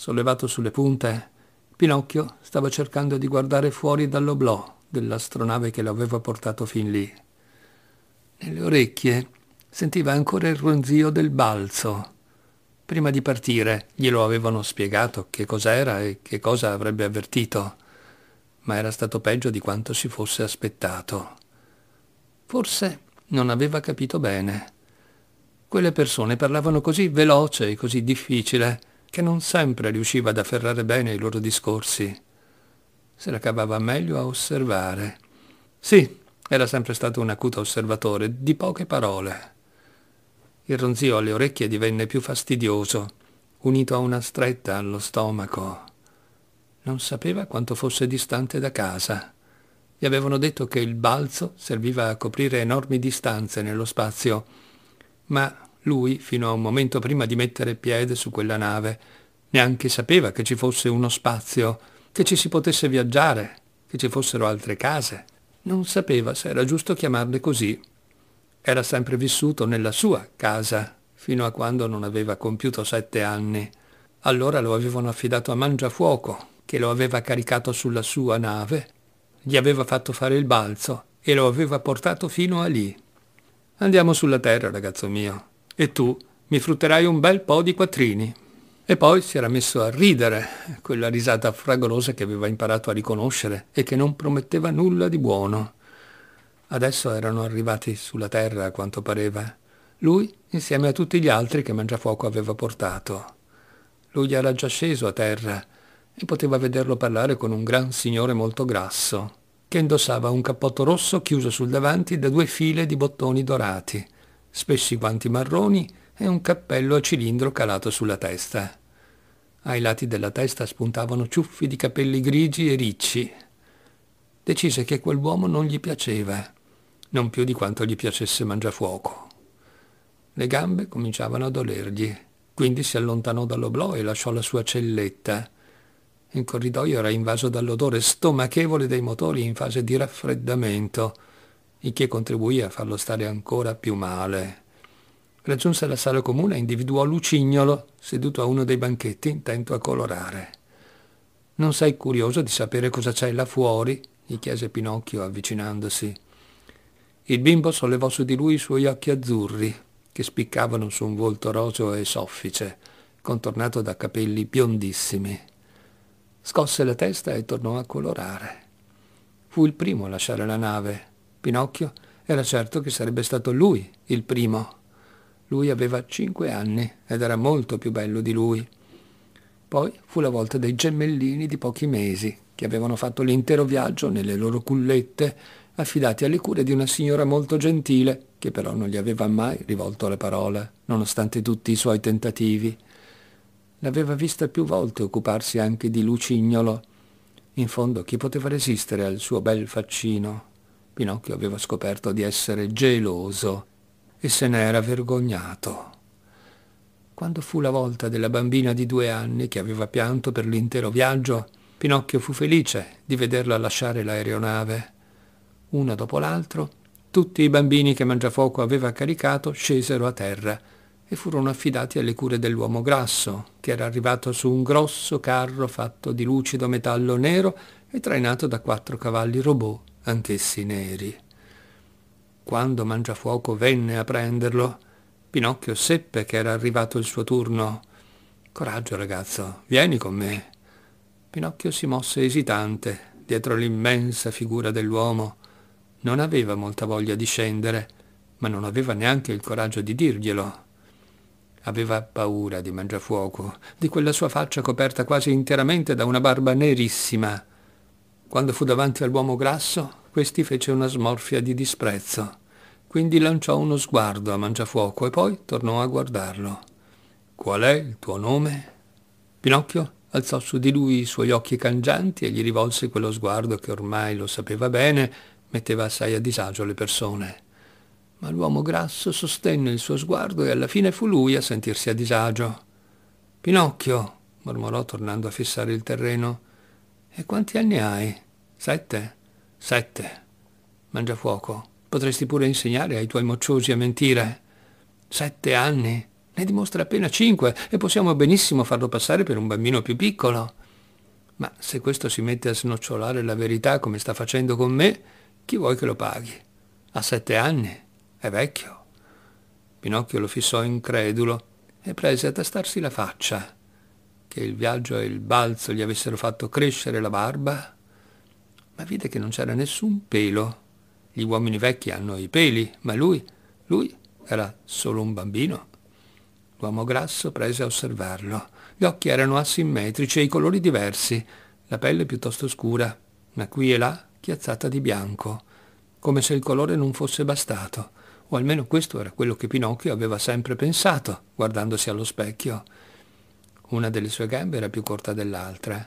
sollevato sulle punte, Pinocchio stava cercando di guardare fuori dall'oblò dell'astronave che lo aveva portato fin lì. Nelle orecchie sentiva ancora il ronzio del balzo. Prima di partire glielo avevano spiegato che cos'era e che cosa avrebbe avvertito, ma era stato peggio di quanto si fosse aspettato. Forse non aveva capito bene. Quelle persone parlavano così veloce e così difficile che non sempre riusciva ad afferrare bene i loro discorsi. Se la cavava meglio a osservare. Sì, era sempre stato un acuto osservatore, di poche parole. Il ronzio alle orecchie divenne più fastidioso, unito a una stretta allo stomaco. Non sapeva quanto fosse distante da casa. Gli avevano detto che il balzo serviva a coprire enormi distanze nello spazio, ma lui, fino a un momento prima di mettere piede su quella nave, neanche sapeva che ci fosse uno spazio, che ci si potesse viaggiare, che ci fossero altre case. Non sapeva se era giusto chiamarle così. Era sempre vissuto nella sua casa, fino a quando non aveva compiuto sette anni. Allora lo avevano affidato a Mangiafuoco, che lo aveva caricato sulla sua nave, gli aveva fatto fare il balzo e lo aveva portato fino a lì. Andiamo sulla terra, ragazzo mio, e tu mi frutterai un bel po' di quattrini. E poi si era messo a ridere, quella risata fragorosa che aveva imparato a riconoscere e che non prometteva nulla di buono. Adesso erano arrivati sulla terra, a quanto pareva, lui insieme a tutti gli altri che Mangiafuoco aveva portato. Lui era già sceso a terra e poteva vederlo parlare con un gran signore molto grasso, che indossava un cappotto rosso chiuso sul davanti da due file di bottoni dorati spessi guanti marroni e un cappello a cilindro calato sulla testa. Ai lati della testa spuntavano ciuffi di capelli grigi e ricci. Decise che quell'uomo non gli piaceva, non più di quanto gli piacesse mangiafuoco. Le gambe cominciavano a dolergli, quindi si allontanò dall'oblò e lasciò la sua celletta. Il corridoio era invaso dall'odore stomachevole dei motori in fase di raffreddamento il che contribuì a farlo stare ancora più male. Raggiunse la sala comune e individuò Lucignolo, seduto a uno dei banchetti, intento a colorare. Non sei curioso di sapere cosa c'è là fuori? gli chiese Pinocchio avvicinandosi. Il bimbo sollevò su di lui i suoi occhi azzurri, che spiccavano su un volto roseo e soffice, contornato da capelli biondissimi. Scosse la testa e tornò a colorare. Fu il primo a lasciare la nave, Pinocchio era certo che sarebbe stato lui il primo. Lui aveva cinque anni ed era molto più bello di lui. Poi fu la volta dei gemellini di pochi mesi, che avevano fatto l'intero viaggio nelle loro cullette, affidati alle cure di una signora molto gentile, che però non gli aveva mai rivolto le parole, nonostante tutti i suoi tentativi. L'aveva vista più volte occuparsi anche di Lucignolo. In fondo chi poteva resistere al suo bel faccino, Pinocchio aveva scoperto di essere geloso e se n'era vergognato. Quando fu la volta della bambina di due anni che aveva pianto per l'intero viaggio, Pinocchio fu felice di vederla lasciare l'aeronave. Uno dopo l'altro, tutti i bambini che Mangiafoco aveva caricato scesero a terra e furono affidati alle cure dell'uomo grasso, che era arrivato su un grosso carro fatto di lucido metallo nero e trainato da quattro cavalli robot anch'essi neri. Quando Mangiafuoco venne a prenderlo, Pinocchio seppe che era arrivato il suo turno. Coraggio, ragazzo, vieni con me. Pinocchio si mosse esitante dietro l'immensa figura dell'uomo. Non aveva molta voglia di scendere, ma non aveva neanche il coraggio di dirglielo. Aveva paura di Mangiafuoco, di quella sua faccia coperta quasi interamente da una barba nerissima quando fu davanti all'uomo grasso, questi fece una smorfia di disprezzo. Quindi lanciò uno sguardo a Mangiafuoco e poi tornò a guardarlo. Qual è il tuo nome? Pinocchio alzò su di lui i suoi occhi cangianti e gli rivolse quello sguardo che ormai lo sapeva bene, metteva assai a disagio le persone. Ma l'uomo grasso sostenne il suo sguardo e alla fine fu lui a sentirsi a disagio. Pinocchio, mormorò tornando a fissare il terreno, e quanti anni hai? Sette? Sette. Mangiafuoco, potresti pure insegnare ai tuoi mocciosi a mentire. Sette anni? Ne dimostra appena cinque e possiamo benissimo farlo passare per un bambino più piccolo. Ma se questo si mette a snocciolare la verità come sta facendo con me, chi vuoi che lo paghi? Ha sette anni? È vecchio. Pinocchio lo fissò incredulo e prese a tastarsi la faccia che il viaggio e il balzo gli avessero fatto crescere la barba, ma vide che non c'era nessun pelo. Gli uomini vecchi hanno i peli, ma lui, lui era solo un bambino. L'uomo grasso prese a osservarlo. Gli occhi erano asimmetrici e i colori diversi, la pelle piuttosto scura, ma qui e là chiazzata di bianco, come se il colore non fosse bastato, o almeno questo era quello che Pinocchio aveva sempre pensato, guardandosi allo specchio. Una delle sue gambe era più corta dell'altra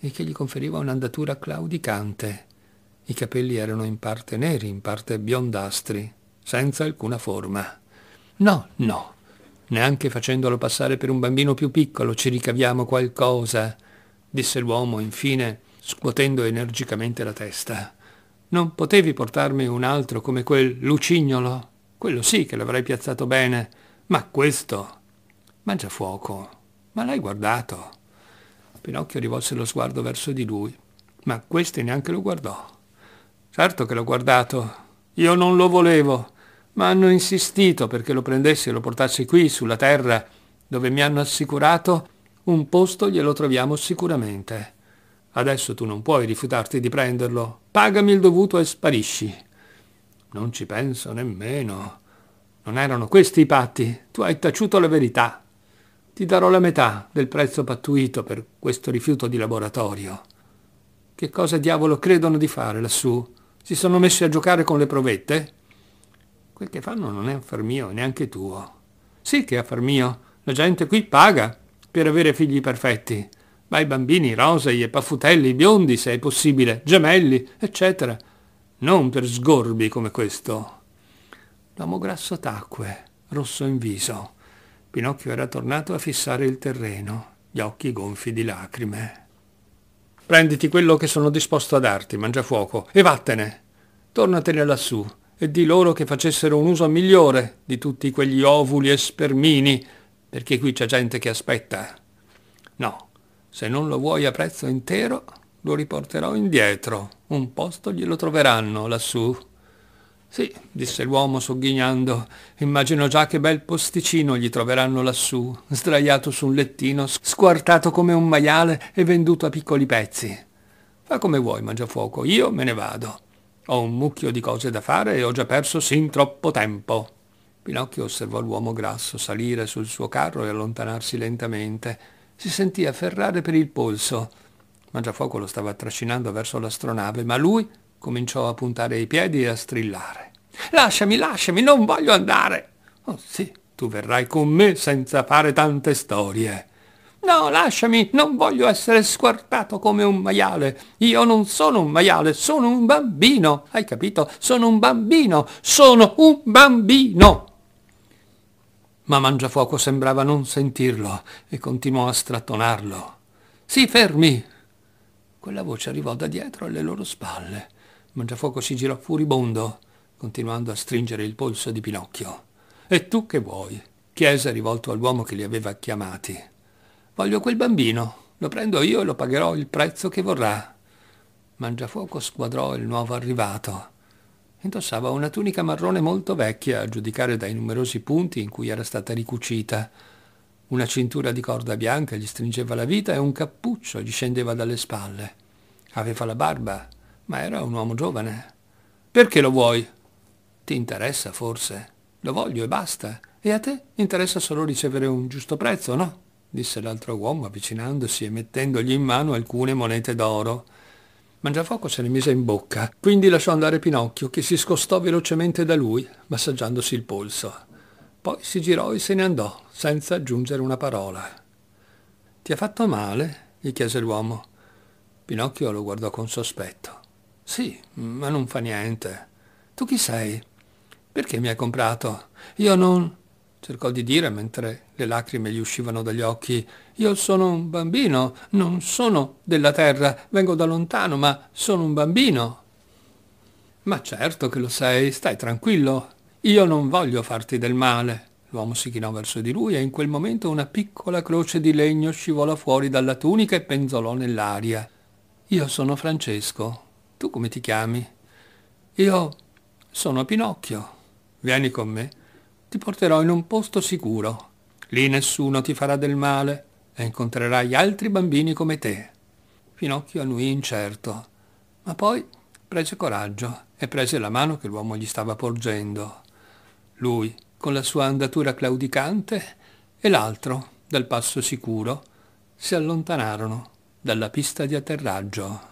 e che gli conferiva un'andatura claudicante. I capelli erano in parte neri, in parte biondastri, senza alcuna forma. No, no, neanche facendolo passare per un bambino più piccolo ci ricaviamo qualcosa, disse l'uomo infine, scuotendo energicamente la testa. Non potevi portarmi un altro come quel lucignolo? Quello sì che l'avrei piazzato bene, ma questo... Mangia fuoco, ma l'hai guardato? Pinocchio rivolse lo sguardo verso di lui, ma questi neanche lo guardò. Certo che l'ho guardato. Io non lo volevo, ma hanno insistito perché lo prendessi e lo portassi qui, sulla terra, dove mi hanno assicurato un posto glielo troviamo sicuramente. Adesso tu non puoi rifiutarti di prenderlo. Pagami il dovuto e sparisci. Non ci penso nemmeno. Non erano questi i patti. Tu hai taciuto la verità. Ti darò la metà del prezzo pattuito per questo rifiuto di laboratorio. Che cosa diavolo credono di fare lassù? Si sono messi a giocare con le provette? Quel che fanno non è affar mio, neanche tuo. Sì che è affar mio. La gente qui paga per avere figli perfetti. Ma i bambini rosei e paffutelli, biondi se è possibile, gemelli, eccetera. Non per sgorbi come questo. L'uomo grasso tacque, rosso in viso. Pinocchio era tornato a fissare il terreno, gli occhi gonfi di lacrime. Prenditi quello che sono disposto a darti, mangiafuoco, e vattene. Tornatene lassù e di loro che facessero un uso migliore di tutti quegli ovuli e spermini, perché qui c'è gente che aspetta. No, se non lo vuoi a prezzo intero, lo riporterò indietro. Un posto glielo troveranno lassù. Sì, disse l'uomo sogghignando, immagino già che bel posticino gli troveranno lassù, sdraiato su un lettino, squartato come un maiale e venduto a piccoli pezzi. Fa come vuoi, mangiafuoco, io me ne vado. Ho un mucchio di cose da fare e ho già perso sin troppo tempo. Pinocchio osservò l'uomo grasso salire sul suo carro e allontanarsi lentamente. Si sentì afferrare per il polso. Mangiafuoco lo stava trascinando verso l'astronave, ma lui Cominciò a puntare i piedi e a strillare. Lasciami, lasciami, non voglio andare. Oh sì, tu verrai con me senza fare tante storie. No, lasciami, non voglio essere squartato come un maiale. Io non sono un maiale, sono un bambino. Hai capito? Sono un bambino, sono un bambino. Ma Mangiafuoco sembrava non sentirlo e continuò a strattonarlo. Si fermi! Quella voce arrivò da dietro alle loro spalle Mangiafuoco si girò furibondo, continuando a stringere il polso di Pinocchio. E tu che vuoi? chiese rivolto all'uomo che li aveva chiamati. Voglio quel bambino, lo prendo io e lo pagherò il prezzo che vorrà. Mangiafuoco squadrò il nuovo arrivato. Indossava una tunica marrone molto vecchia, a giudicare dai numerosi punti in cui era stata ricucita. Una cintura di corda bianca gli stringeva la vita e un cappuccio gli scendeva dalle spalle. Aveva la barba ma era un uomo giovane. Perché lo vuoi? Ti interessa forse? Lo voglio e basta. E a te interessa solo ricevere un giusto prezzo, no? disse l'altro uomo avvicinandosi e mettendogli in mano alcune monete d'oro. Mangiafoco se le mise in bocca, quindi lasciò andare Pinocchio, che si scostò velocemente da lui, massaggiandosi il polso. Poi si girò e se ne andò, senza aggiungere una parola. Ti ha fatto male? gli chiese l'uomo. Pinocchio lo guardò con sospetto. Sì, ma non fa niente. Tu chi sei? Perché mi hai comprato? Io non... cercò di dire mentre le lacrime gli uscivano dagli occhi. Io sono un bambino, non sono della terra, vengo da lontano, ma sono un bambino. Ma certo che lo sei, stai tranquillo. Io non voglio farti del male. L'uomo si chinò verso di lui e in quel momento una piccola croce di legno scivolò fuori dalla tunica e penzolò nell'aria. Io sono Francesco, tu come ti chiami? Io sono Pinocchio. Vieni con me. Ti porterò in un posto sicuro. Lì nessuno ti farà del male e incontrerai altri bambini come te. Pinocchio annuì incerto, ma poi prese coraggio e prese la mano che l'uomo gli stava porgendo. Lui, con la sua andatura claudicante, e l'altro, dal passo sicuro, si allontanarono dalla pista di atterraggio.